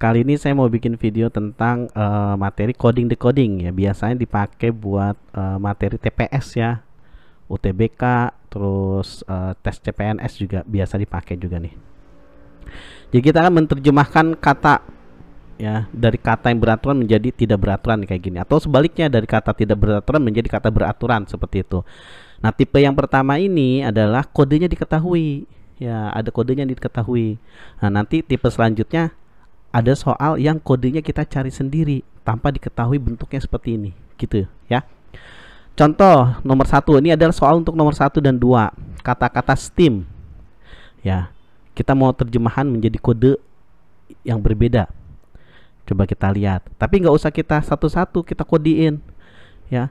Kali ini saya mau bikin video tentang uh, materi coding decoding ya. Biasanya dipakai buat uh, materi TPS ya. UTBK terus uh, tes CPNS juga biasa dipakai juga nih. Jadi kita akan menerjemahkan kata ya dari kata yang beraturan menjadi tidak beraturan kayak gini atau sebaliknya dari kata tidak beraturan menjadi kata beraturan seperti itu. Nah, tipe yang pertama ini adalah kodenya diketahui. Ya, ada kodenya diketahui. Nah, nanti tipe selanjutnya ada soal yang kodenya kita cari sendiri tanpa diketahui bentuknya seperti ini, gitu ya. Contoh nomor satu ini adalah soal untuk nomor satu dan dua kata-kata STEAM. Ya, kita mau terjemahan menjadi kode yang berbeda. Coba kita lihat. Tapi nggak usah kita satu-satu kita kodein. Ya,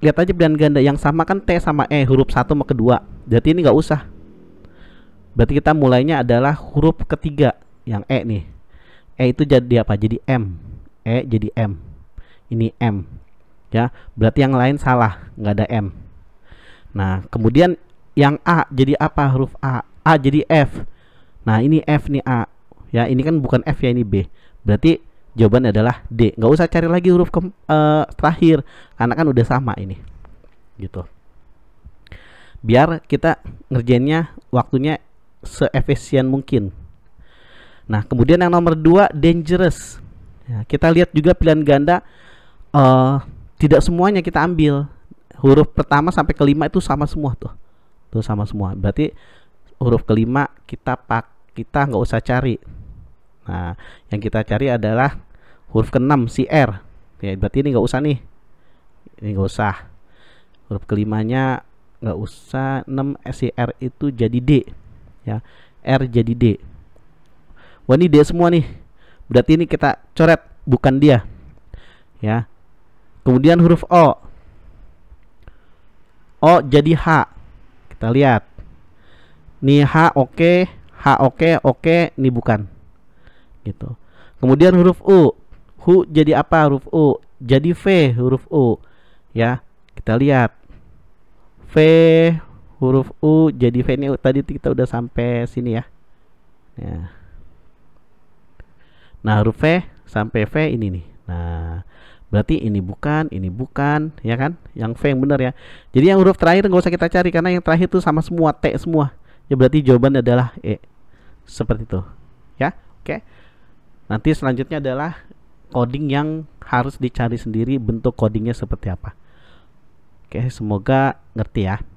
lihat aja pilihan ganda yang sama kan T sama E huruf satu sama kedua jadi ini nggak usah berarti kita mulainya adalah huruf ketiga yang E nih E itu jadi apa jadi M E jadi M ini M ya berarti yang lain salah nggak ada M nah kemudian yang A jadi apa huruf A A jadi F nah ini F nih A ya ini kan bukan F ya ini B berarti Jawaban adalah D. Nggak usah cari lagi huruf ke, uh, eh, terakhir karena kan udah sama ini. Gitu. Biar kita ngerjainnya waktunya seefisien mungkin. Nah, kemudian yang nomor dua dangerous. Ya, kita lihat juga pilihan ganda uh, tidak semuanya kita ambil. Huruf pertama sampai kelima itu sama semua tuh. Tuh sama semua. Berarti huruf kelima kita pak kita nggak usah cari Nah, yang kita cari adalah huruf keenam 6 si R. Ya, berarti ini nggak usah nih. Ini nggak usah. Huruf kelimanya nggak usah 6 eh, si R itu jadi D. Ya, R jadi D. Wah, ini D semua nih. Berarti ini kita coret bukan dia. Ya. Kemudian huruf O. O jadi H. Kita lihat. Nih H oke, okay, H oke, okay, oke, okay, ini bukan gitu. Kemudian huruf U. Hu jadi apa huruf U? Jadi V huruf U. Ya, kita lihat. V huruf U jadi V ini tadi kita udah sampai sini ya. ya. Nah, huruf V sampai V ini nih. Nah, berarti ini bukan, ini bukan, ya kan? Yang V yang benar ya. Jadi yang huruf terakhir nggak usah kita cari karena yang terakhir itu sama semua T semua. Ya berarti jawaban adalah E. Seperti itu. Ya, oke. Okay. Nanti selanjutnya adalah coding yang harus dicari sendiri bentuk codingnya seperti apa. Oke, semoga ngerti ya.